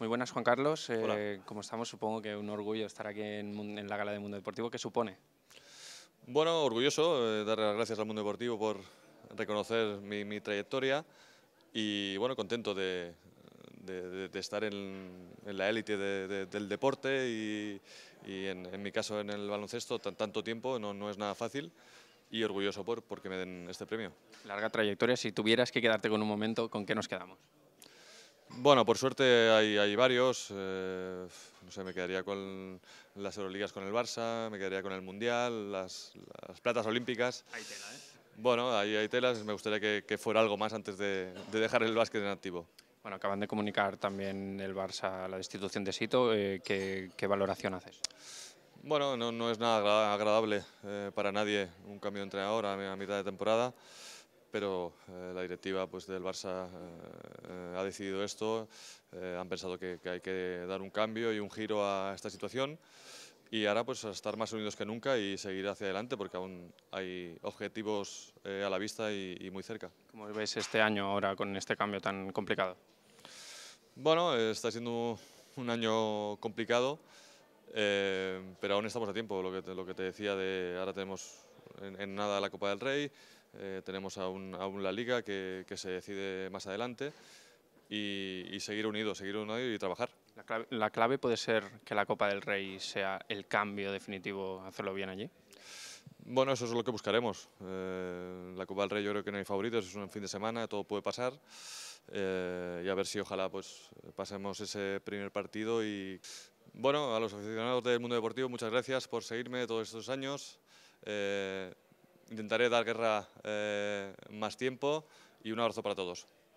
Muy buenas, Juan Carlos. Eh, como estamos, supongo que un orgullo estar aquí en, la Gala de Mundo Deportivo. ¿Qué supone? Bueno, orgulloso, eh, dar las gracias al Mundo Deportivo por reconocer mi, trayectoria y bueno, contento de, estar en, la élite del deporte y, en, mi caso en el baloncesto tanto tiempo, no, no es nada fácil y orgulloso por porque me den este premio. Larga trayectoria, si tuvieras que quedarte con un momento, ¿con qué nos quedamos? Bueno, por suerte hay, hay varios. Eh, no sé, me quedaría con las Euroligas con el Barça, me quedaría con el Mundial, las, platas olímpicas. Hay telas, ¿eh? Bueno, ahí hay telas. Me gustaría que, fuera algo más antes de, dejar el básquet en activo. Bueno, acaban de comunicar también el Barça la destitución de Sito. Eh, ¿qué, valoración haces? Bueno, no, es nada agradable eh, para nadie un cambio de entrenador a, mitad de temporada pero la directiva pues, del Barça eh, ha decidido esto, eh, han pensado que, hay que dar un cambio y un giro a esta situación y ahora pues estar más unidos que nunca y seguir hacia adelante porque aún hay objetivos eh, a la vista y, muy cerca. ¿Cómo veis este año ahora con este cambio tan complicado? Bueno, está siendo un año complicado, pero aún estamos a tiempo, lo que te, lo que te decía de ahora tenemos en nada la Copa del Rey, eh, tenemos aún, aún, la liga que, que, se decide más adelante y, seguir unidos, seguir unidos y trabajar. La clave, puede ser que la Copa del Rey sea el cambio definitivo, hacerlo bien allí. Bueno, eso es lo que buscaremos. Eh, la Copa del Rey yo creo que no hay favoritos, es un fin de semana, todo puede pasar. Eh, y a ver si ojalá pues, pasemos ese primer partido. Y bueno, a los aficionados del mundo deportivo, muchas gracias por seguirme todos estos años intentaré dar guerra eh, más tiempo y un abrazo para todos.